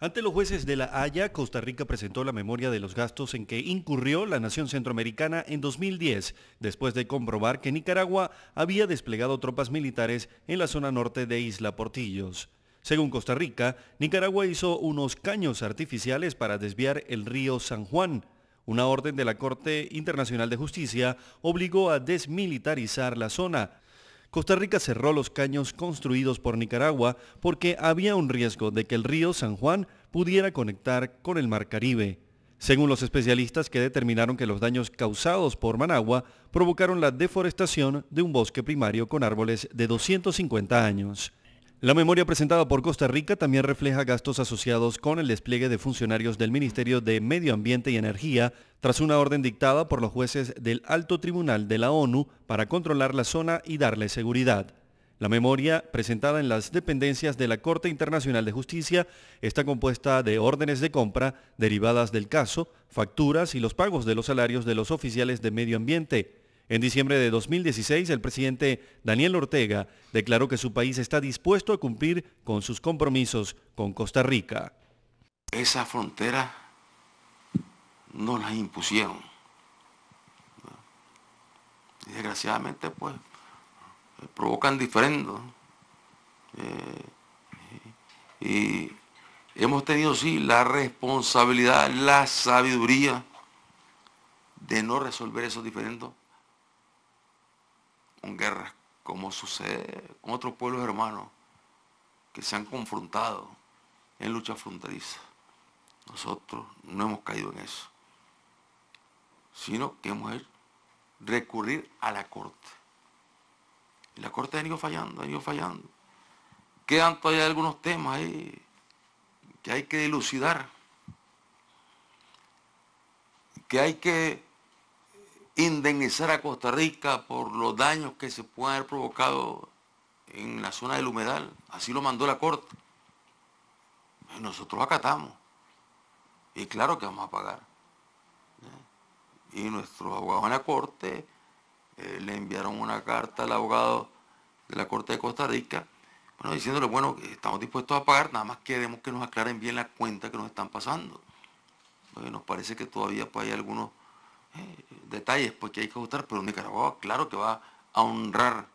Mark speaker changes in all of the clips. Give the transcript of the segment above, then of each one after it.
Speaker 1: Ante los jueces de La Haya, Costa Rica presentó la memoria de los gastos en que incurrió la nación centroamericana en 2010, después de comprobar que Nicaragua había desplegado tropas militares en la zona norte de Isla Portillos. Según Costa Rica, Nicaragua hizo unos caños artificiales para desviar el río San Juan. Una orden de la Corte Internacional de Justicia obligó a desmilitarizar la zona Costa Rica cerró los caños construidos por Nicaragua porque había un riesgo de que el río San Juan pudiera conectar con el Mar Caribe. Según los especialistas que determinaron que los daños causados por Managua provocaron la deforestación de un bosque primario con árboles de 250 años. La memoria presentada por Costa Rica también refleja gastos asociados con el despliegue de funcionarios del Ministerio de Medio Ambiente y Energía tras una orden dictada por los jueces del Alto Tribunal de la ONU para controlar la zona y darle seguridad. La memoria, presentada en las dependencias de la Corte Internacional de Justicia, está compuesta de órdenes de compra derivadas del caso, facturas y los pagos de los salarios de los oficiales de medio ambiente, en diciembre de 2016, el presidente Daniel Ortega declaró que su país está dispuesto a cumplir con sus compromisos con Costa Rica.
Speaker 2: Esa frontera no las impusieron. desgraciadamente, pues, provocan diferendos. Eh, y hemos tenido, sí, la responsabilidad, la sabiduría de no resolver esos diferendos guerras, como sucede con otros pueblos hermanos que se han confrontado en lucha fronteriza. Nosotros no hemos caído en eso, sino que hemos hecho recurrir a la corte. Y la corte ha ido fallando, ha ido fallando. Quedan todavía algunos temas ahí que hay que dilucidar, que hay que indemnizar a Costa Rica por los daños que se pueden haber provocado en la zona del humedal. Así lo mandó la Corte. nosotros acatamos. Y claro que vamos a pagar. ¿Eh? Y nuestros abogados en la Corte eh, le enviaron una carta al abogado de la Corte de Costa Rica, bueno, diciéndole, bueno, estamos dispuestos a pagar, nada más queremos que nos aclaren bien la cuenta que nos están pasando. Porque nos parece que todavía pues hay algunos eh, detalles porque hay que ajustar, pero Nicaragua claro que va a honrar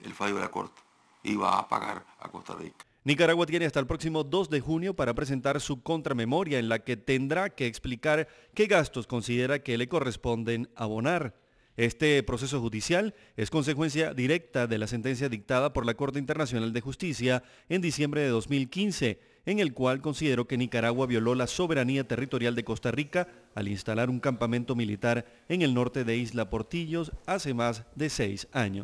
Speaker 2: el fallo de la Corte y va a pagar a Costa Rica.
Speaker 1: Nicaragua tiene hasta el próximo 2 de junio para presentar su contramemoria en la que tendrá que explicar qué gastos considera que le corresponden abonar. Este proceso judicial es consecuencia directa de la sentencia dictada por la Corte Internacional de Justicia en diciembre de 2015, en el cual consideró que Nicaragua violó la soberanía territorial de Costa Rica al instalar un campamento militar en el norte de Isla Portillos hace más de seis años.